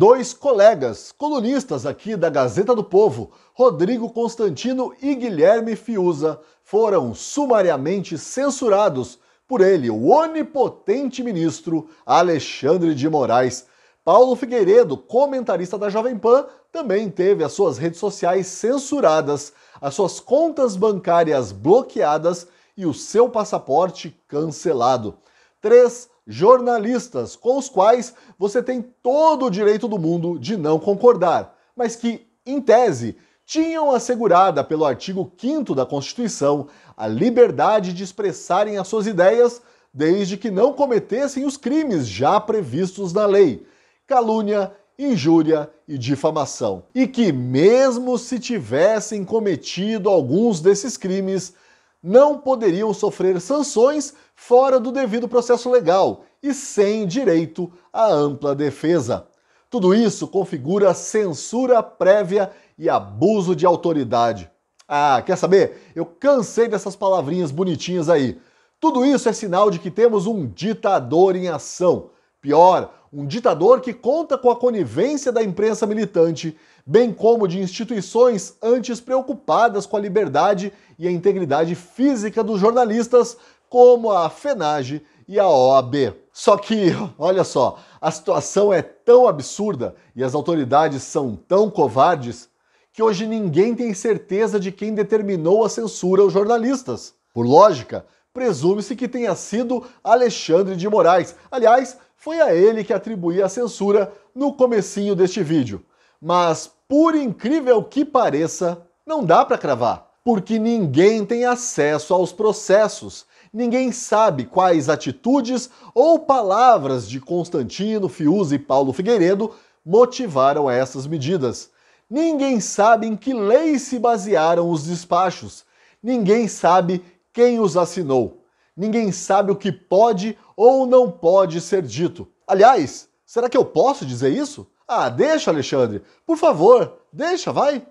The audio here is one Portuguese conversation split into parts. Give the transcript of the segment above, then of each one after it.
dois colegas, colunistas aqui da Gazeta do Povo, Rodrigo Constantino e Guilherme Fiuza, foram sumariamente censurados por ele, o onipotente ministro Alexandre de Moraes. Paulo Figueiredo, comentarista da Jovem Pan, também teve as suas redes sociais censuradas, as suas contas bancárias bloqueadas e o seu passaporte cancelado. Três jornalistas, com os quais você tem todo o direito do mundo de não concordar, mas que, em tese, tinham assegurada pelo artigo 5 da Constituição a liberdade de expressarem as suas ideias desde que não cometessem os crimes já previstos na lei: calúnia, injúria e difamação. E que, mesmo se tivessem cometido alguns desses crimes, não poderiam sofrer sanções fora do devido processo legal e sem direito à ampla defesa. Tudo isso configura censura prévia e abuso de autoridade. Ah, quer saber? Eu cansei dessas palavrinhas bonitinhas aí. Tudo isso é sinal de que temos um ditador em ação. Pior, um ditador que conta com a conivência da imprensa militante, bem como de instituições antes preocupadas com a liberdade e a integridade física dos jornalistas, como a FENAGE e a OAB. Só que, olha só, a situação é tão absurda e as autoridades são tão covardes que hoje ninguém tem certeza de quem determinou a censura aos jornalistas. Por lógica, presume-se que tenha sido Alexandre de Moraes. Aliás, foi a ele que atribuí a censura no comecinho deste vídeo. Mas, por incrível que pareça, não dá para cravar, porque ninguém tem acesso aos processos. Ninguém sabe quais atitudes ou palavras de Constantino, Fiuza e Paulo Figueiredo motivaram essas medidas. Ninguém sabe em que lei se basearam os despachos. Ninguém sabe quem os assinou ninguém sabe o que pode ou não pode ser dito. Aliás, será que eu posso dizer isso? Ah, deixa, Alexandre, por favor, deixa, vai.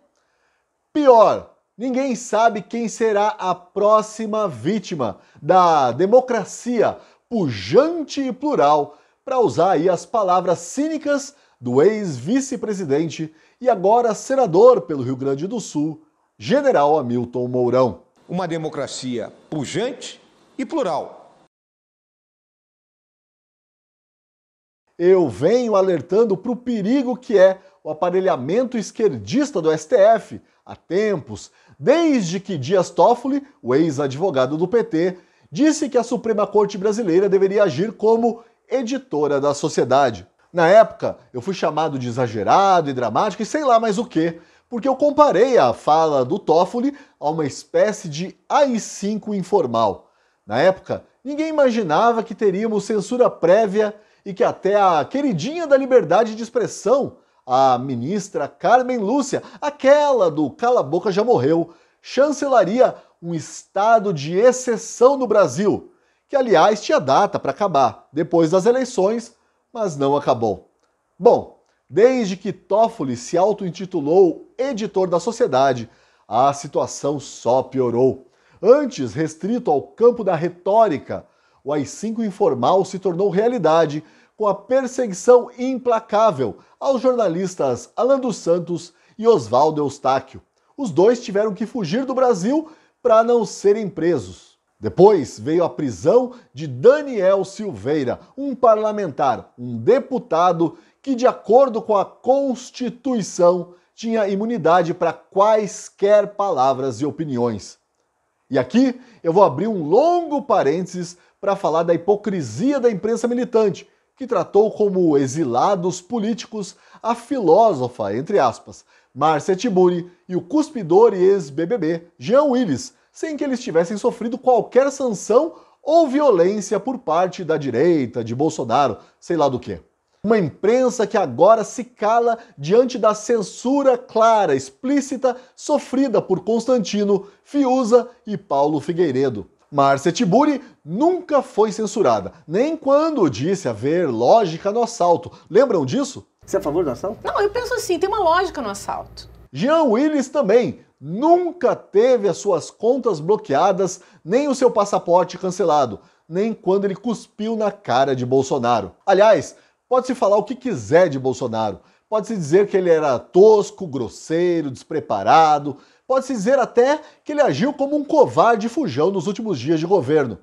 Pior, ninguém sabe quem será a próxima vítima da democracia pujante e plural, para usar aí as palavras cínicas do ex-vice-presidente e agora senador pelo Rio Grande do Sul, general Hamilton Mourão. Uma democracia pujante e plural. Eu venho alertando para o perigo que é o aparelhamento esquerdista do STF há tempos, desde que Dias Toffoli, o ex-advogado do PT, disse que a Suprema Corte brasileira deveria agir como editora da sociedade. Na época, eu fui chamado de exagerado e dramático e sei lá mais o que, porque eu comparei a fala do Toffoli a uma espécie de AI-5 informal. Na época, ninguém imaginava que teríamos censura prévia e que até a queridinha da liberdade de expressão, a ministra Carmen Lúcia, aquela do Cala Boca Já Morreu, chancelaria um estado de exceção no Brasil, que aliás tinha data para acabar depois das eleições, mas não acabou. Bom, desde que Toffoli se auto-intitulou editor da sociedade, a situação só piorou. Antes restrito ao campo da retórica, o AI-5 informal se tornou realidade com a perseguição implacável aos jornalistas Alan dos Santos e Oswaldo Eustáquio. Os dois tiveram que fugir do Brasil para não serem presos. Depois veio a prisão de Daniel Silveira, um parlamentar, um deputado que, de acordo com a Constituição, tinha imunidade para quaisquer palavras e opiniões. E aqui eu vou abrir um longo parênteses para falar da hipocrisia da imprensa militante, que tratou como exilados políticos a filósofa, entre aspas, Márcia Tiburi e o cuspidor e ex-BBB Jean Willis, sem que eles tivessem sofrido qualquer sanção ou violência por parte da direita, de Bolsonaro, sei lá do que. Uma imprensa que agora se cala diante da censura clara, explícita, sofrida por Constantino, Fiuza e Paulo Figueiredo. Márcia Tiburi nunca foi censurada, nem quando disse haver lógica no assalto. Lembram disso? Você é a favor do assalto? Não, eu penso assim, tem uma lógica no assalto. Jean Willis também nunca teve as suas contas bloqueadas, nem o seu passaporte cancelado, nem quando ele cuspiu na cara de Bolsonaro. Aliás, Pode-se falar o que quiser de Bolsonaro. Pode-se dizer que ele era tosco, grosseiro, despreparado. Pode-se dizer até que ele agiu como um covarde fujão nos últimos dias de governo.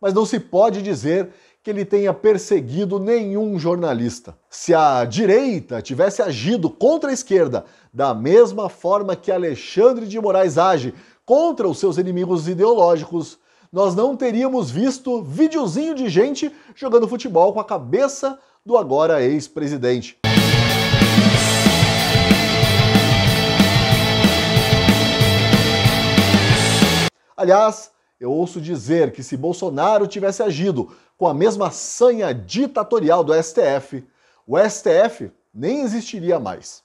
Mas não se pode dizer que ele tenha perseguido nenhum jornalista. Se a direita tivesse agido contra a esquerda da mesma forma que Alexandre de Moraes age contra os seus inimigos ideológicos, nós não teríamos visto videozinho de gente jogando futebol com a cabeça do agora ex-presidente. Aliás, eu ouço dizer que se Bolsonaro tivesse agido com a mesma sanha ditatorial do STF, o STF nem existiria mais.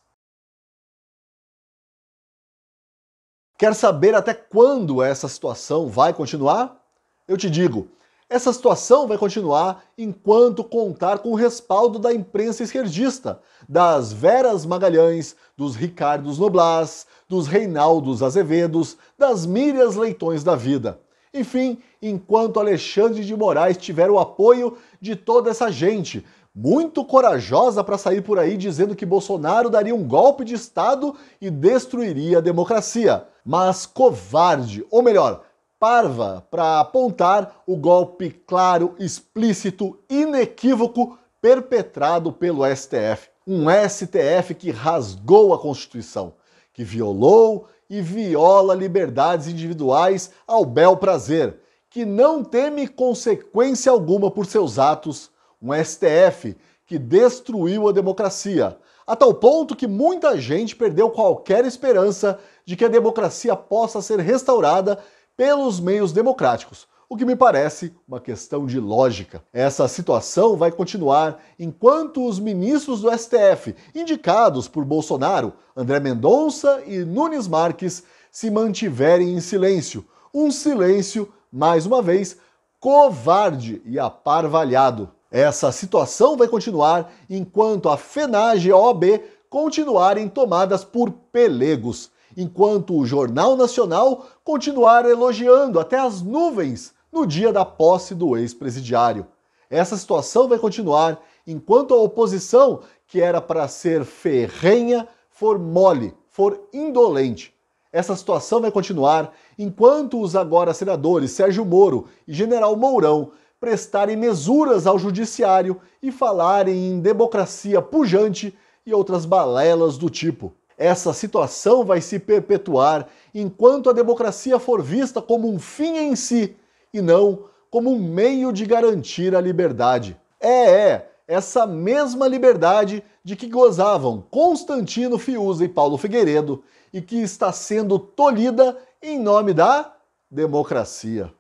Quer saber até quando essa situação vai continuar? Eu te digo, essa situação vai continuar enquanto contar com o respaldo da imprensa esquerdista, das Veras Magalhães, dos Ricardos Noblas, dos Reinaldos Azevedos, das Mírias Leitões da Vida. Enfim, enquanto Alexandre de Moraes tiver o apoio de toda essa gente, muito corajosa para sair por aí dizendo que Bolsonaro daria um golpe de Estado e destruiria a democracia, mas covarde, ou melhor, parva para apontar o golpe claro, explícito, inequívoco perpetrado pelo STF. Um STF que rasgou a Constituição, que violou e viola liberdades individuais ao bel prazer, que não teme consequência alguma por seus atos, um STF que destruiu a democracia, a tal ponto que muita gente perdeu qualquer esperança de que a democracia possa ser restaurada pelos meios democráticos, o que me parece uma questão de lógica. Essa situação vai continuar enquanto os ministros do STF, indicados por Bolsonaro, André Mendonça e Nunes Marques, se mantiverem em silêncio. Um silêncio, mais uma vez, covarde e aparvalhado. Essa situação vai continuar enquanto a FENAGE e a continuarem tomadas por pelegos enquanto o Jornal Nacional continuar elogiando até as nuvens no dia da posse do ex-presidiário. Essa situação vai continuar enquanto a oposição, que era para ser ferrenha, for mole, for indolente. Essa situação vai continuar enquanto os agora senadores Sérgio Moro e General Mourão prestarem mesuras ao judiciário e falarem em democracia pujante e outras balelas do tipo. Essa situação vai se perpetuar enquanto a democracia for vista como um fim em si e não como um meio de garantir a liberdade. É, é, essa mesma liberdade de que gozavam Constantino Fiuza e Paulo Figueiredo e que está sendo tolhida em nome da democracia.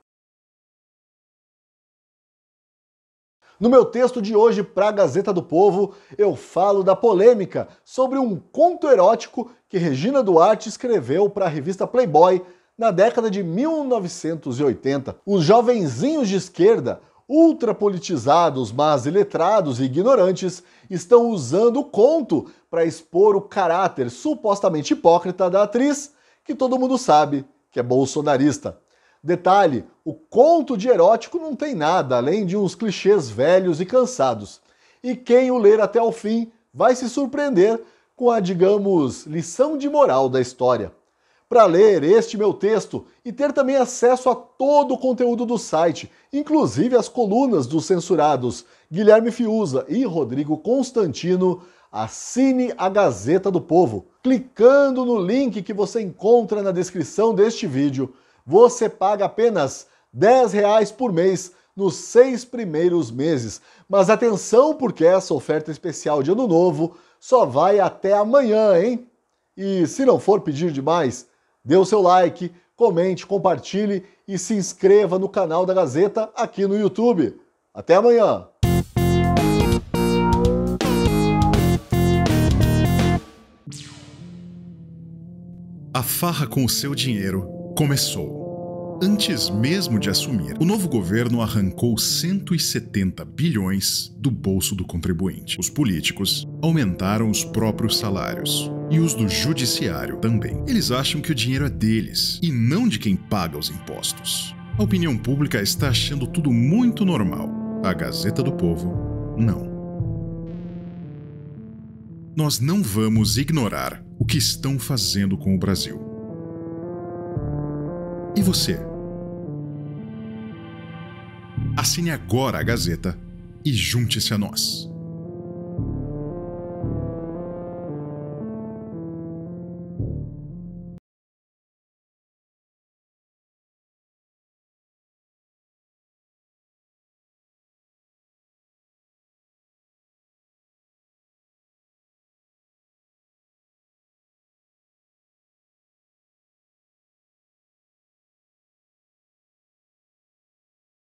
No meu texto de hoje para a Gazeta do Povo, eu falo da polêmica sobre um conto erótico que Regina Duarte escreveu para a revista Playboy na década de 1980. Os jovenzinhos de esquerda, ultrapolitizados, mas iletrados e ignorantes, estão usando o conto para expor o caráter supostamente hipócrita da atriz, que todo mundo sabe que é bolsonarista. Detalhe: o conto de erótico não tem nada além de uns clichês velhos e cansados. E quem o ler até o fim vai se surpreender com a, digamos, lição de moral da história. Para ler este meu texto e ter também acesso a todo o conteúdo do site, inclusive as colunas dos censurados Guilherme Fiuza e Rodrigo Constantino, assine a Gazeta do Povo, clicando no link que você encontra na descrição deste vídeo você paga apenas R$ por mês nos seis primeiros meses. Mas atenção, porque essa oferta especial de Ano Novo só vai até amanhã, hein? E se não for pedir demais, dê o seu like, comente, compartilhe e se inscreva no canal da Gazeta aqui no YouTube. Até amanhã! A farra com o seu dinheiro começou. Antes mesmo de assumir, o novo governo arrancou 170 bilhões do bolso do contribuinte. Os políticos aumentaram os próprios salários e os do judiciário também. Eles acham que o dinheiro é deles e não de quem paga os impostos. A opinião pública está achando tudo muito normal. A Gazeta do Povo, não. Nós não vamos ignorar o que estão fazendo com o Brasil. E você? Assine agora a Gazeta e junte-se a nós.